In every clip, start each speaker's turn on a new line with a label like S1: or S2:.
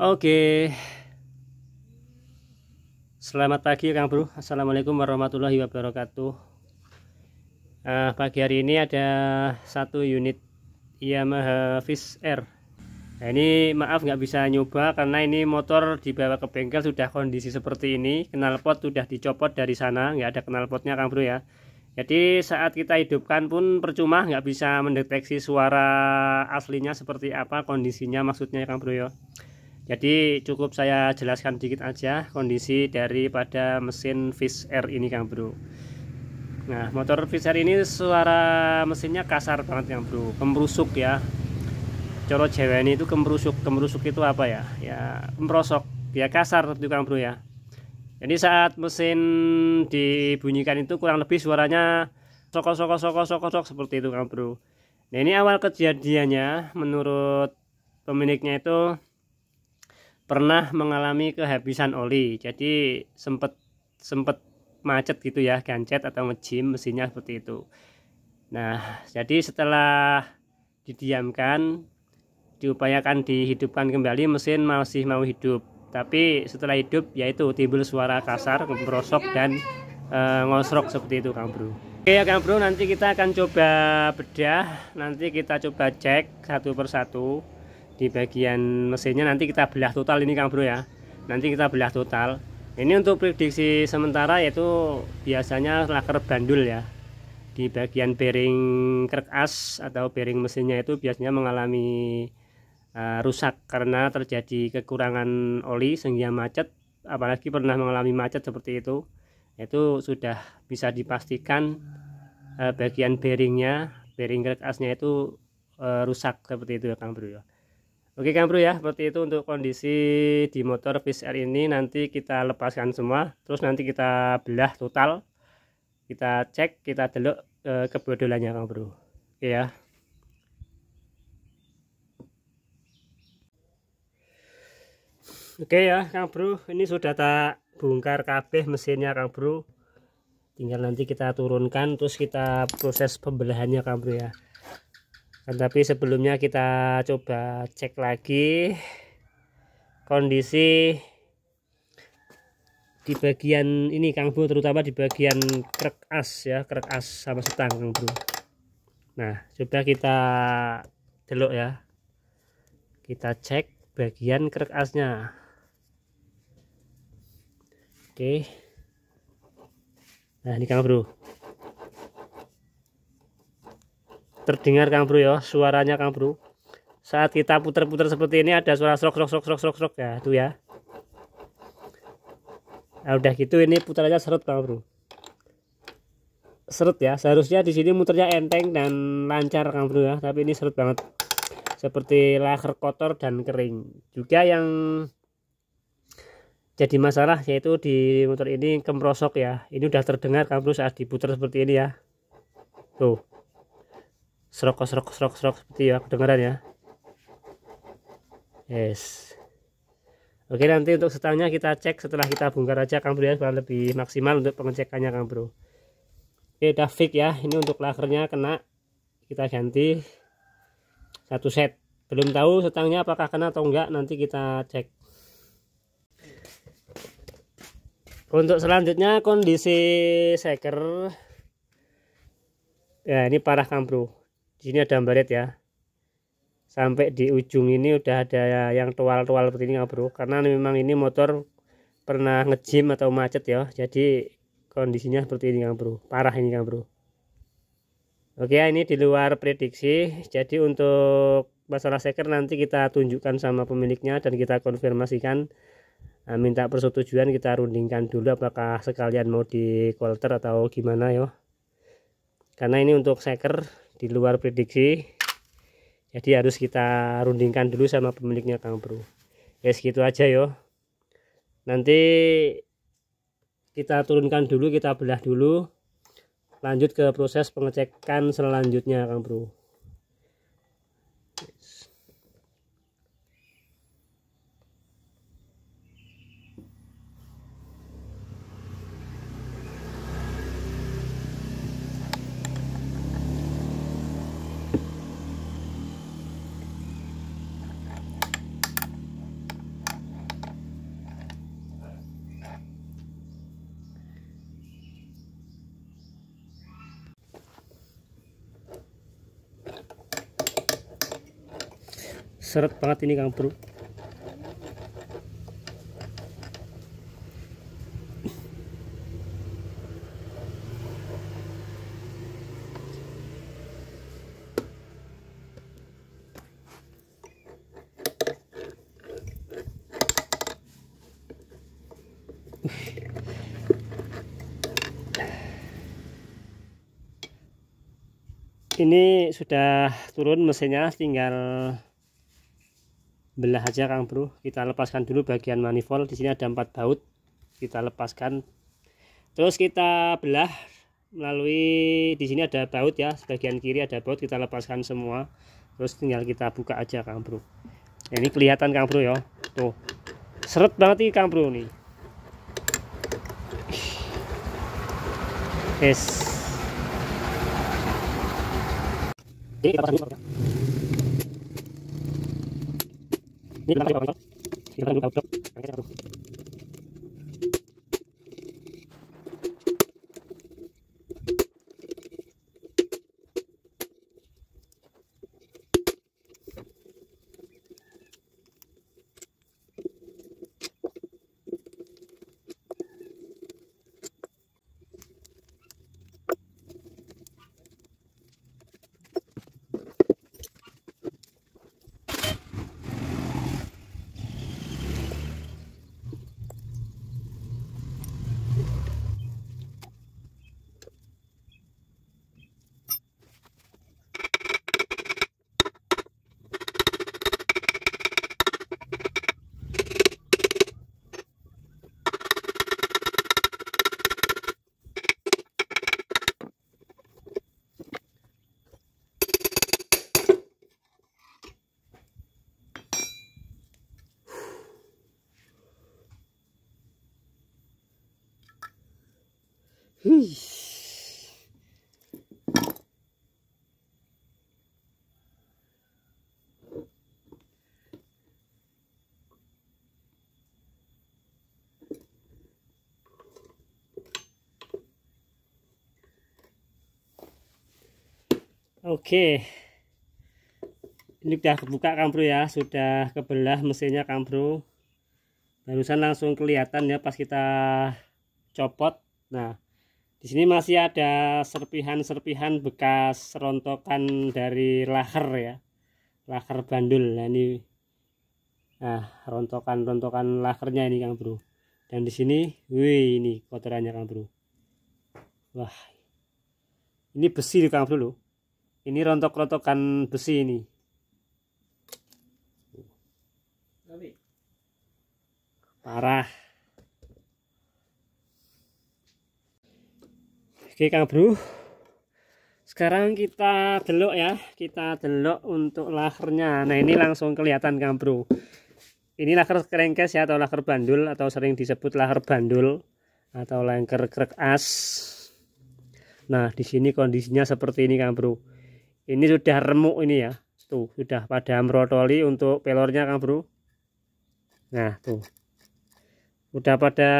S1: Oke. Selamat pagi Kang Bro. Assalamualaikum warahmatullahi wabarakatuh. Uh, pagi hari ini ada satu unit Yamaha Fish R. Nah, ini maaf nggak bisa nyoba karena ini motor dibawa ke bengkel sudah kondisi seperti ini. Knalpot sudah dicopot dari sana, nggak ada knalpotnya Kang Bro ya. Jadi saat kita hidupkan pun percuma nggak bisa mendeteksi suara aslinya seperti apa kondisinya maksudnya Kang Bro ya. Jadi cukup saya jelaskan sedikit aja kondisi daripada mesin Fish Air ini Kang Bro. Nah, motor Fish Air ini suara mesinnya kasar banget Kang Bro, kemrusuk ya. Coro cewek ini itu kemrusuk, kemrusuk itu apa ya? Ya merosok, ya kasar itu Kang Bro ya. Jadi saat mesin dibunyikan itu kurang lebih suaranya sokok sokok sokok sokok seperti itu Kang Bro. Nah, ini awal kejadiannya menurut pemiliknya itu pernah mengalami kehabisan oli jadi sempet sempet macet gitu ya gancet atau ngejim mesinnya seperti itu nah jadi setelah didiamkan diupayakan dihidupkan kembali mesin masih mau hidup tapi setelah hidup yaitu timbul suara kasar merosok dan e, ngosrok seperti itu kang bro oke ya kang bro nanti kita akan coba bedah nanti kita coba cek satu persatu di bagian mesinnya nanti kita belah total ini Kang Bro ya nanti kita belah total ini untuk prediksi sementara yaitu biasanya laker bandul ya di bagian bearing kerk as atau bearing mesinnya itu biasanya mengalami uh, rusak karena terjadi kekurangan oli sehingga macet apalagi pernah mengalami macet seperti itu itu sudah bisa dipastikan uh, bagian bearingnya bearing kerk asnya itu uh, rusak seperti itu ya Kang Bro ya Oke Kang Bro ya, seperti itu untuk kondisi di motor VCR ini nanti kita lepaskan semua, terus nanti kita belah total, kita cek, kita delok ke eh, kebodolannya Kang Bro. Oke ya. Oke ya Kang Bro, ini sudah tak bongkar kabeh mesinnya Kang Bro. Tinggal nanti kita turunkan terus kita proses pembelahannya Kang Bro ya. Nah, tapi sebelumnya kita coba cek lagi kondisi di bagian ini Kang Bro terutama di bagian krek as ya krek as sama setang Kang Bro nah coba kita delok ya kita cek bagian krek asnya oke nah ini Kang Bro terdengar Kang Bro ya suaranya Kang Bro saat kita putar-putar seperti ini ada suara srok srok srok srok srok srok ya itu ya nah udah gitu ini putarannya serut Kang Bro serut ya seharusnya di sini muternya enteng dan lancar Kang Bro ya tapi ini serut banget seperti laker kotor dan kering juga yang jadi masalah yaitu di motor ini kemerosok ya ini udah terdengar Kang Bro saat diputar seperti ini ya tuh serok serok serok serok seperti ya kedengaran ya yes oke nanti untuk setelahnya kita cek setelah kita bongkar aja Kang Bro ya supaya lebih maksimal untuk pengecekannya Kang Bro oke udah fix ya ini untuk lakernya kena kita ganti satu set belum tahu setangnya apakah kena atau enggak nanti kita cek untuk selanjutnya kondisi seker ya ini parah kang bro di sini ada baret ya sampai di ujung ini udah ada yang tual-tual seperti ini bro karena memang ini motor pernah ngejim atau macet ya jadi kondisinya seperti ini bro parah ini bro oke ini di luar prediksi jadi untuk masalah seker nanti kita tunjukkan sama pemiliknya dan kita konfirmasikan nah, minta persetujuan kita rundingkan dulu apakah sekalian mau di kolter atau gimana ya karena ini untuk seker di luar prediksi jadi harus kita rundingkan dulu sama pemiliknya Kang Bro ya segitu aja yo nanti kita turunkan dulu kita belah dulu lanjut ke proses pengecekan selanjutnya Kang Bro seret banget ini Kang Bro ini sudah turun mesinnya tinggal belah aja Kang Bro kita lepaskan dulu bagian manifold di sini ada empat baut kita lepaskan terus kita belah melalui di sini ada baut ya sebagian kiri ada baut kita lepaskan semua terus tinggal kita buka aja Kang Bro ini kelihatan Kang Bro ya tuh seret banget ini Kang Bro nih yes Jadi, ini kita tarik kita tarik Oke, Oke. Ini sudah kebuka kampro ya, sudah kebelah mesinnya kampro. Barusan langsung kelihatan ya pas kita copot. Nah, di sini masih ada serpihan-serpihan bekas rontokan dari lahar ya. lahar bandul. Nah, ini nah rontokan-rontokan lahernya ini Kang Bro. Dan di sini, wih ini kotorannya Kang Bro. Wah. Ini besi nih Kang Bro loh. Ini rontok-rontokan besi ini. Parah. Oke Kang Bro sekarang kita delok ya kita delok untuk lahernya. nah ini langsung kelihatan Kang Bro ini laher kerengkes ya atau laher bandul atau sering disebut laher bandul atau laher krek as nah di sini kondisinya seperti ini Kang Bro ini sudah remuk ini ya tuh sudah pada merotoli untuk pelornya Kang Bro nah tuh sudah pada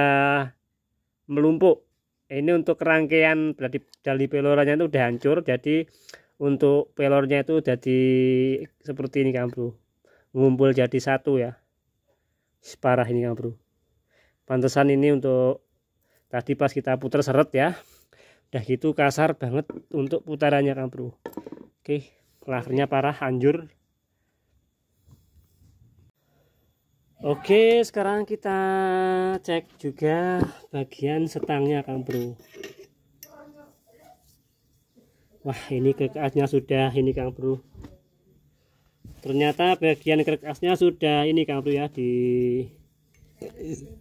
S1: melumpuk ini untuk rangkaian dari dari itu udah hancur jadi untuk pelornya itu jadi seperti ini kan bro ngumpul jadi satu ya separah ini kan bro pantesan ini untuk tadi pas kita putar seret ya udah gitu kasar banget untuk putarannya kan bro oke lahirnya parah hancur Oke, sekarang kita cek juga bagian setangnya, Kang Bro. Wah, ini kekasnya sudah ini, Kang Bro. Ternyata bagian kekasnya sudah ini, Kang Bro ya, di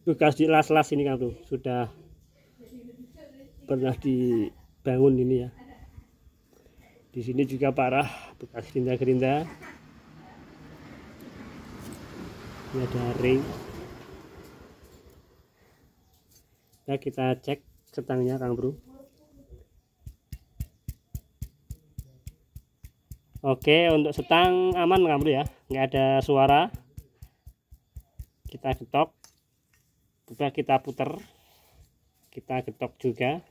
S1: bekas di las-las ini, Kang Bro. Sudah pernah dibangun ini ya. Di sini juga parah bekas gerinda-gerinda ini ada ring ya kita cek setangnya Kang Bro Oke untuk setang aman Kang Bro ya nggak ada suara kita getok coba kita putar kita getok juga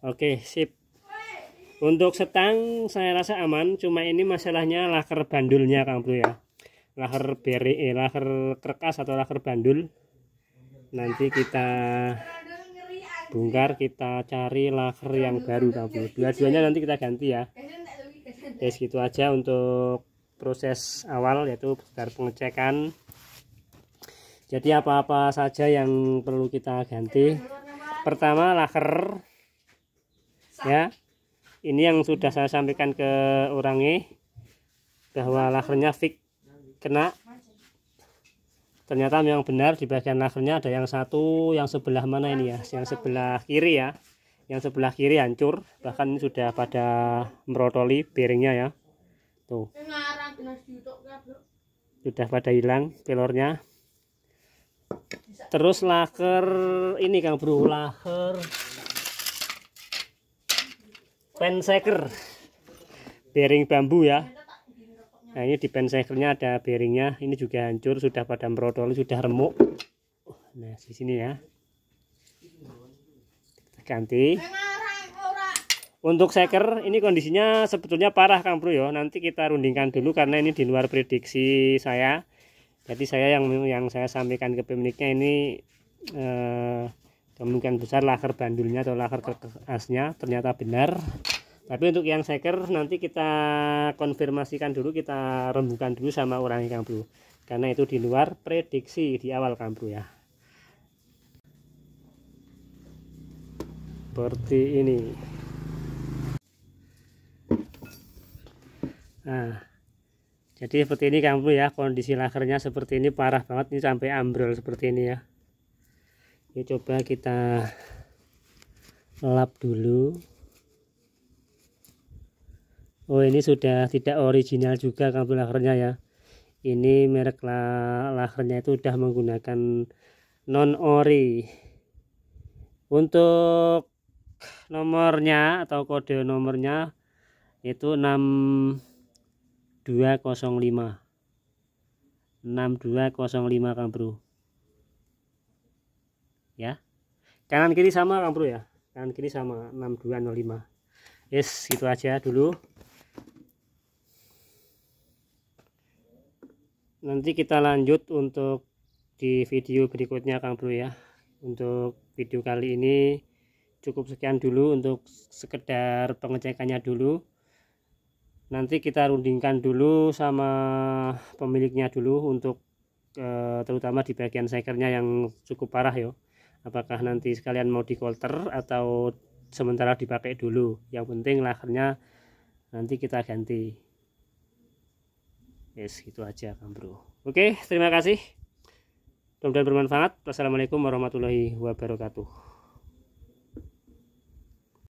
S1: Oke, sip. Untuk setang saya rasa aman, cuma ini masalahnya laker bandulnya Kang Bro ya. Laker beri, eh, laker kerkas atau laker bandul. Nanti kita bongkar, kita cari laker yang baru Kang Bro. Dua-duanya nanti kita ganti ya. Ya segitu aja untuk proses awal yaitu sekedar pengecekan. Jadi apa-apa saja yang perlu kita ganti. Pertama laker ya ini yang sudah saya sampaikan ke orangnya e, bahwa lakernya fix kena ternyata memang benar di bagian lakernya ada yang satu yang sebelah mana ini ya yang sebelah kiri ya yang sebelah kiri hancur bahkan sudah pada merotoli piringnya ya tuh sudah pada hilang pelornya terus laker ini kang bro laker pensaker bearing bambu ya nah ini di pensekernya ada bearingnya ini juga hancur sudah pada merotol sudah remuk nah di sini ya kita ganti untuk seker ini kondisinya sebetulnya parah Kang Bro ya nanti kita rundingkan dulu karena ini di luar prediksi saya jadi saya yang yang saya sampaikan ke pemiliknya ini eh, kemungkinan besar laker bandulnya atau laker kertasnya ternyata benar tapi untuk yang seker nanti kita konfirmasikan dulu kita rembukan dulu sama orang ikan bro karena itu di luar prediksi di awal kan bro ya seperti ini nah jadi seperti ini kan bro ya kondisi lakernya seperti ini parah banget ini sampai ambrol seperti ini ya ini coba kita lap dulu Oh ini sudah tidak original juga kabel lakernya ya ini merek lahernya lakernya itu sudah menggunakan non ori untuk nomornya atau kode nomornya itu 6205 6205 Kang Bro ya kanan kiri sama Kang Bro ya kanan kiri sama 6205 yes gitu aja dulu nanti kita lanjut untuk di video berikutnya Kang Bro ya untuk video kali ini cukup sekian dulu untuk sekedar pengecekannya dulu nanti kita rundingkan dulu sama pemiliknya dulu untuk eh, terutama di bagian sekernya yang cukup parah ya apakah nanti sekalian mau di kolter atau sementara dipakai dulu yang penting lakernya nanti kita ganti Yes, segitu aja kan bro oke terima kasih mudah-mudahan bermanfaat wassalamualaikum warahmatullahi wabarakatuh